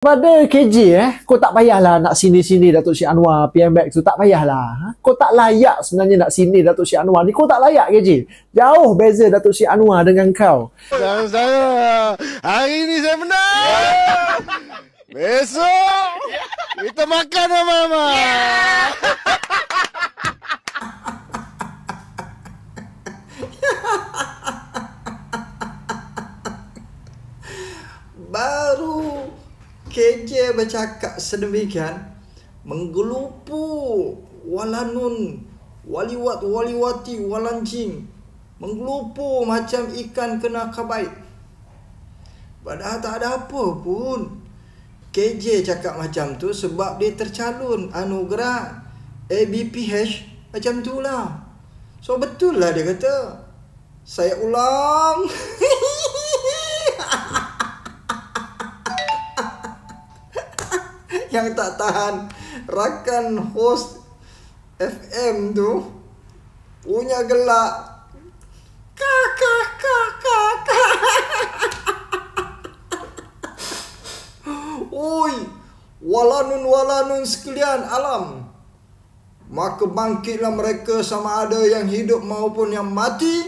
Pada KJ eh, kau tak payahlah nak sini-sini Datuk Syed Anwar, PMX tu tak payahlah. Ha? Kau tak layak sebenarnya nak sini Datuk Syed Anwar ni. Kau tak layak KJ. Jauh beza Datuk Syed Anwar dengan kau. Saya, hari ni saya menang. Besok, kita makan sama mama. Yeah. KJ bercakap sedemikian menggelupu walanun waliwat waliwati walanjing menggelupu macam ikan kena kabait padahal tak ada apa pun KJ cakap macam tu sebab dia tercalon anugerah ABPH macam tu lah so betul lah dia kata saya ulang yang tak tahan rakan host FM tu punya gelak kakak kakak kakak oi walanun walanun sekalian alam maka bangkitlah mereka sama ada yang hidup maupun yang mati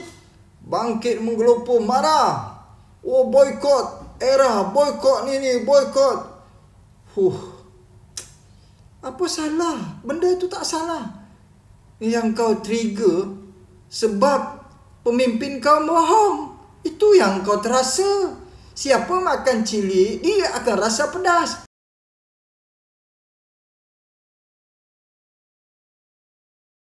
bangkit menggelupu marah oh boycott era boycott ni ni boikot huh apa salah? Benda itu tak salah. Yang kau trigger sebab pemimpin kau bohong. Itu yang kau terasa. Siapa makan cili, dia akan rasa pedas.